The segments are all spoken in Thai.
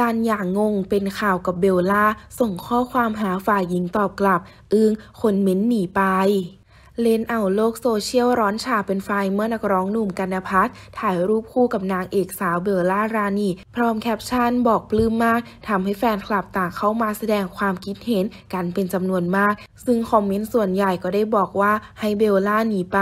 การอย่างงงเป็นข่าวกับเบลล่า ส่งข้อความหาฝ่ายหญิงตอบกลับ อึง้งคนเม้นหนีไปเลนเอาโลกโซเชียลร้อนฉาเป็นไฟเมื่อนักร้องหนุ่มกันพัฒถ่ายรูปคู่กับนางเอกสาวเบลล่ารานีพร้อมแคปชั่นบอกปลื้มมาก ทำให้แฟนคลับต่างเข้ามาแสดงความคิดเห็นกันเป็นจำนวนมาก ซึ่งคอมเมนต์ส่วนใหญ่ก็ได้บอกว่าให้เบลล่าหนีไป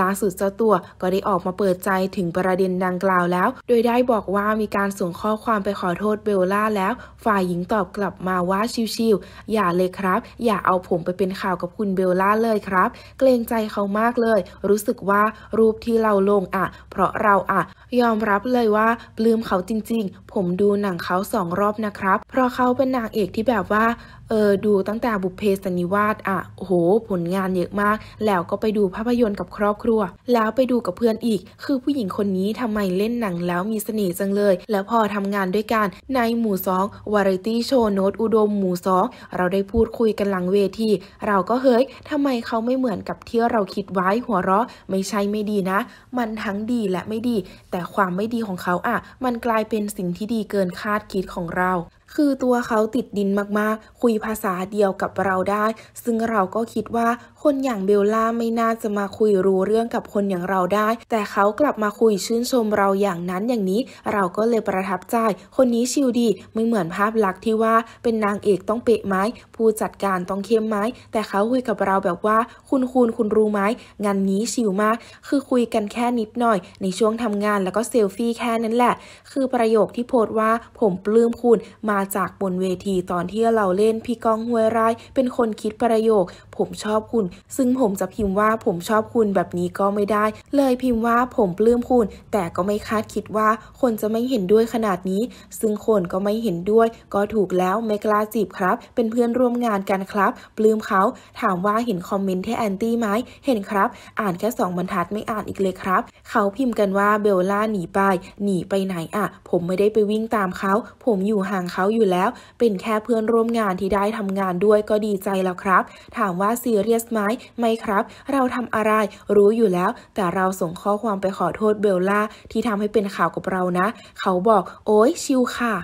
ล่าสุดเจ้าตัวก็ได้ออกมาเปิดใจถึงประเด็นดังกล่าวแล้ว โดยได้บอกว่ามีการส่งข้อความไปขอโทษเบลล่าแล้วฝ่ายหญิงตอบกลับมาว่าชิวๆอย่าเลยครับ อย่าเอาผมไปเป็นข่าวกับคุณเบลล่าเลยครับเกรงงใจเขามากเลย รู้สึกว่ารูปที่เราลงอ่ะ เพราะเราอ่ะ ยอมรับเลยว่า ปลื้มเขาจริงๆ ผมดูหนังเขาสองรอบนะครับ เพราะเขาเป็นนางเอกที่แบบว่าเออ ดูตั้งแต่บุพเพสันนิวาสอะโอ้โห ผลงานเยอะมาก แล้วก็ไปดูภาพยนตร์กับครอบครัว แล้วไปดูกับเพื่อนอีก คือผู้หญิงคนนี้ทำไมเล่นหนังแล้วมีเสน่ห์จังเลย แล้วพอทำงานด้วยกันในหมู่สองวาไรตี้โชว์โนตอุดมหมู่สองเราได้พูดคุยกันหลังเวที เราก็เฮ้ย ทำไมเขาไม่เหมือนกับที่เราคิดไว้หัวเราะ ไม่ใช่ไม่ดีนะ มันทั้งดีและไม่ดี แต่ความไม่ดีของเขาอะมันกลายเป็นสิ่งที่ดีเกินคาดคิดของเราคือตัวเขาติดดินมากๆ คุยภาษาเดียวกับเราได้ ซึ่งเราก็คิดว่าคนอย่างเบลล่าไม่น่าจะมาคุยรู้เรื่องกับคนอย่างเราได้ แต่เขากลับมาคุยชื่นชมเราอย่างนั้นอย่างนี้ เราก็เลยประทับใจ คนนี้ชิลดี ไม่เหมือนภาพลักษณ์ที่ว่าเป็นนางเอกต้องเป๊ะไม้ ผู้จัดการต้องเข้มไหมแต่เขาคุยกับเราแบบว่า คุณคุณคุณรู้ไหมงานนี้ชิลมาก คือคุยกันแค่นิดหน่อย ในช่วงทำงาน แล้วก็เซลฟี่แค่นั้นแหละ คือประโยคที่โพสต์ว่าผมปลื้มคุณมาจากบนเวทีตอนที่เราเล่นพี่ก้องห้วยไร่เป็นคนคิดประโยค ผมชอบคุณซึ่งผมจะพิมพ์ว่าผมชอบคุณแบบนี้ก็ไม่ได้ เลยพิมพ์ว่าผมปลื้มคุณแต่ก็ไม่คาดคิดว่า คนจะไม่เห็นด้วยขนาดนี้ ซึ่งคนก็ไม่เห็นด้วย ก็ถูกแล้วไม่กล้าจีบครับ เป็นเพื่อนร่วมงานกันครับ ปลื้มเขา ถามว่าเห็นคอมเมนต์ที่แอนตี้ไหมเห็นครับ อ่านแค่สองบรรทัดไม่อ่านอีกเลยครับเขาพิมพ์กันว่าเบลล่าหนีไปหนีไปไหนอะผมไม่ได้ไปวิ่งตามเขาผมอยู่ห่างเขาอยู่แล้ว เป็นแค่เพื่อนร่วมงานที่ได้ทำงานด้วยก็ดีใจแล้วครับ ถามว่าซีเรียสไหมไม่ครับ เราทำอะไรรู้อยู่แล้ว แต่เราส่งข้อความไปขอโทษเบลล่า ที่ทำให้เป็นข่าวกับเรานะ เขาบอกโอ้ยชิวค่ะ